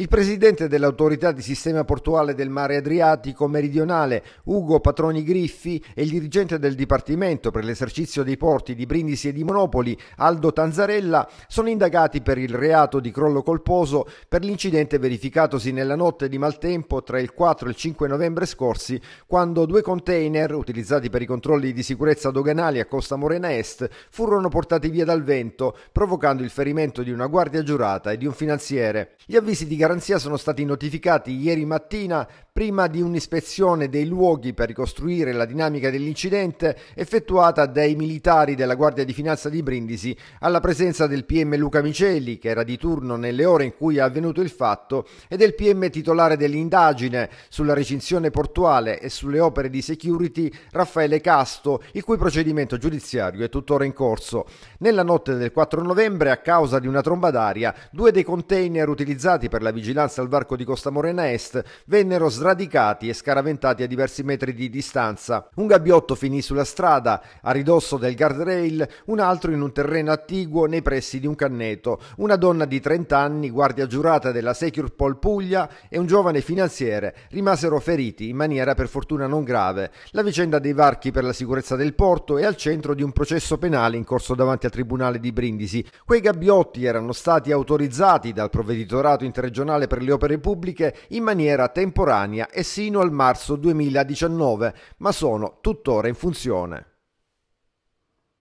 Il presidente dell'autorità di sistema portuale del mare Adriatico meridionale, Ugo Patroni Griffi, e il dirigente del Dipartimento per l'esercizio dei porti di Brindisi e di Monopoli, Aldo Tanzarella, sono indagati per il reato di crollo colposo per l'incidente verificatosi nella notte di maltempo tra il 4 e il 5 novembre scorsi, quando due container utilizzati per i controlli di sicurezza doganali a Costa Morena Est furono portati via dal vento, provocando il ferimento di una guardia giurata e di un finanziere. Gli avvisi di garanzia garanzia sono stati notificati ieri mattina prima di un'ispezione dei luoghi per ricostruire la dinamica dell'incidente effettuata dai militari della Guardia di Finanza di Brindisi alla presenza del PM Luca Miceli che era di turno nelle ore in cui è avvenuto il fatto e del PM titolare dell'indagine sulla recinzione portuale e sulle opere di security Raffaele Casto il cui procedimento giudiziario è tuttora in corso. Nella notte del 4 novembre a causa di una tromba d'aria due dei container utilizzati per la vigilanza al varco di Costa Morena Est vennero sradicati e scaraventati a diversi metri di distanza. Un gabbiotto finì sulla strada, a ridosso del guardrail, un altro in un terreno attiguo nei pressi di un canneto. Una donna di 30 anni, guardia giurata della Secure Securpol Puglia, e un giovane finanziere rimasero feriti in maniera per fortuna non grave. La vicenda dei varchi per la sicurezza del porto è al centro di un processo penale in corso davanti al Tribunale di Brindisi. Quei gabbiotti erano stati autorizzati dal provveditorato interregionale nazionale per le opere pubbliche in maniera temporanea e sino al marzo 2019, ma sono tuttora in funzione.